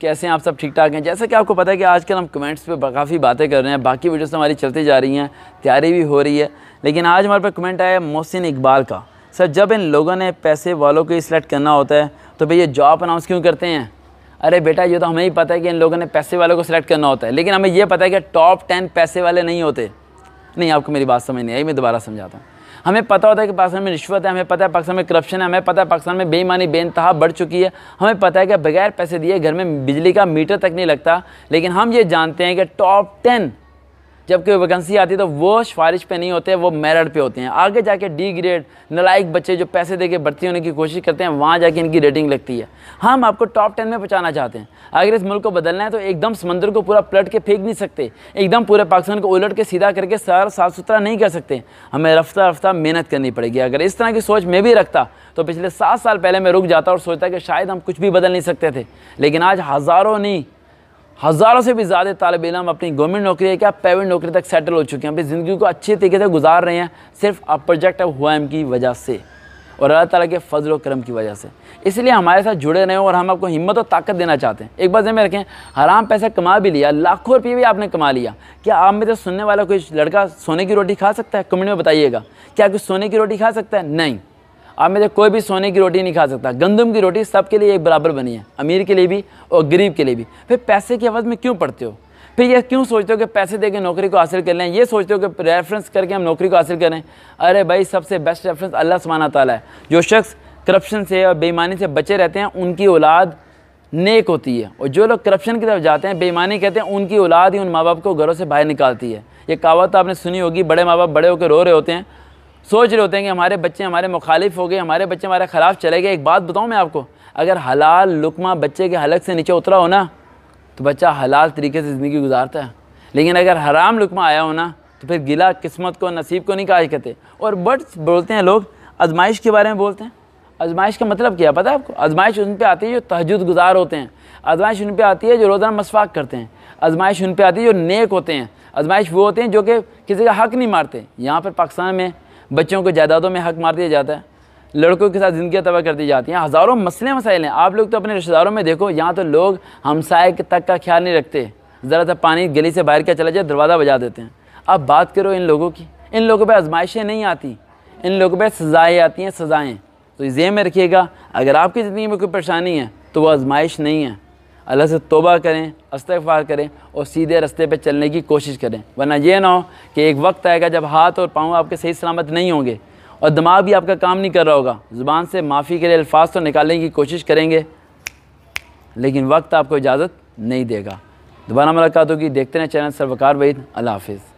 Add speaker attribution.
Speaker 1: कैसे हैं आप सब ठीक ठाक हैं जैसे कि आपको पता है कि आजकल हम कमेंट्स पे काफ़ी बातें कर रहे हैं बाकी वीडियोस तो हमारी चलती जा रही हैं तैयारी भी हो रही है लेकिन आज हमारे पास कमेंट आया मोहसिन इकबाल का सर जब इन लोगों ने पैसे वालों को ही सिलेक्ट करना होता है तो भैया जॉब अनाउंस क्यों करते हैं अरे बेटा ये तो हमें ही पता है कि इन लोगों ने पैसे वालों को सिलेक्ट करना होता है लेकिन हमें यह पता है कि टॉप टेन पैसे वाले नहीं होते नहीं आपको मेरी बात समझ नहीं आई मैं दोबारा समझाता हूँ हमें पता होता है कि पाकिस्तान में रिश्वत है हमें पता है पाकिस्तान में करप्शन है हमें पता है पाकिस्तान में बेईमानी बेानतहा बढ़ चुकी है हमें पता है कि बगैर पैसे दिए घर में बिजली का मीटर तक नहीं लगता लेकिन हम ये जानते हैं कि टॉप टेन जबकि वैकेंसी आती है तो वो सिफारिश पे नहीं होते वो मेरिट पे होते हैं आगे जाके डी ग्रेड नलायक बच्चे जो पैसे दे के भर्ती होने की कोशिश करते हैं वहाँ जाके इनकी रेटिंग लगती है हम आपको टॉप टेन में पहुँचाना चाहते हैं अगर इस मुल्क को बदलना है तो एकदम समंदर को पूरा पलट के फेंक नहीं सकते एकदम पूरे पाकिस्तान को उलट के सीधा करके सर साफ सुथरा नहीं कर सकते हमें रफ्ता रफ्ता मेहनत करनी पड़ेगी अगर इस तरह की सोच मैं भी रखता तो पिछले सात साल पहले मैं रुक जाता और सोचता कि शायद हम कुछ भी बदल नहीं सकते थे लेकिन आज हज़ारों नहीं हज़ारों से भी ज़्यादा तालब इलम अपनी गवर्नमेंट नौकरी है क्या प्राइवेट नौकरी तक सेटल हो चुके हैं अपनी ज़िंदगी को अच्छे तरीके से गुजार रहे हैं सिर्फ अब प्रोजेक्ट अब हुआ की वजह से और अल्लाह ताला के फजल और करम की वजह से इसलिए हमारे साथ जुड़े रहें और हम आपको हिम्मत और ताकत देना चाहते हैं एक बात जमें रखें हराम पैसा कमा भी लिया लाखों रुपये भी आपने कमा लिया क्या आप में तो सुनने वाला कोई लड़का सोने की रोटी खा सकता है कमेंट में बताइएगा क्या कोई सोने की रोटी खा सकता है नहीं आप में से कोई भी सोने की रोटी नहीं खा सकता गंदम की रोटी सबके लिए एक बराबर बनी है अमीर के लिए भी और गरीब के लिए भी फिर पैसे की आवाज़ में क्यों पढ़ते हो फिर ये क्यों सोचते हो कि पैसे दे के नौकरी को हासिल कर लें ये सोचते हो कि रेफरेंस करके हम नौकरी को हासिल करें अरे भाई सबसे बेस्ट रेफरेंस अल्लाह सुबहाना ताला है जो शख्स करप्शन से और बेईमानी से बचे रहते हैं उनकी औलाद नेक होती है और जो लोग करप्शन की तरफ जाते हैं बेईमानी कहते हैं उनकी औलाद ही उन माँ बाप को घरों से बाहर निकालती है ये कहावत तो आपने सुनी होगी बड़े माँ बाप बड़े होकर रो रहे होते हैं सोच रहे होते हैं कि हमारे बच्चे हमारे मुखालिफ हो गए हमारे बच्चे हमारे ख़िलाफ़ चले गए एक बात बताऊँ मैं आपको अगर हलाल लुकमा बच्चे के हलक से नीचे उतरा हो ना तो बच्चा हलाल तरीके से ज़िंदगी गुजारता है लेकिन अगर हराम लुकमा आया हो ना तो फिर गिला किस्मत को नसीब को नहीं काश करते और बट बोलते हैं लोग आजमाइश के बारे में बोलते हैं आजमाइश का मतलब क्या पता है आपको आजमाइश उन पर आती है जो तहजद गुजार होते हैं आजमाइश उन पर आती है जो रोज़ाना मसवाक करते हैं आजमाइश उन पर आती है जो नेक होते हैं आजमाइश वो होते हैं जो कि किसी का हक नहीं मारते यहाँ पर पाकिस्तान में बच्चों को जायदादों में हक मार दिया जाता है लड़कों के साथ ज़िंदगी तबाह कर दी जाती हैं हज़ारों मसले मसाइल हैं आप लोग तो अपने रिश्तेदारों में देखो यहाँ तो लोग हमसाए तक का ख्याल नहीं रखते ज़रा सा पानी गली से बाहर क्या चला जाए दरवाज़ा बजा देते हैं अब बात करो इन लोगों की इन लोगों पर आजमाइशें नहीं आती इन लोगों पर सज़ाएँ आती हैं सज़ाएँ तो ये में रखिएगा अगर आपकी ज़िंदगी में कोई परेशानी है तो वो आजमाइश नहीं है अल्लाह से तोबा करें अस्तफ़ार करें और सीधे रास्ते पे चलने की कोशिश करें वरना यह ना हो कि एक वक्त आएगा जब हाथ और पाँव आपके सही सलामत नहीं होंगे और दिमाग भी आपका काम नहीं कर रहा होगा ज़ुबान से माफ़ी के लिए अल्फाज तो निकालने की कोशिश करेंगे लेकिन वक्त आपको इजाज़त नहीं देगा दोबारा मुलाकात होगी देखते रहें चैनल सरवकार वहीद अल्लाह हाफिज़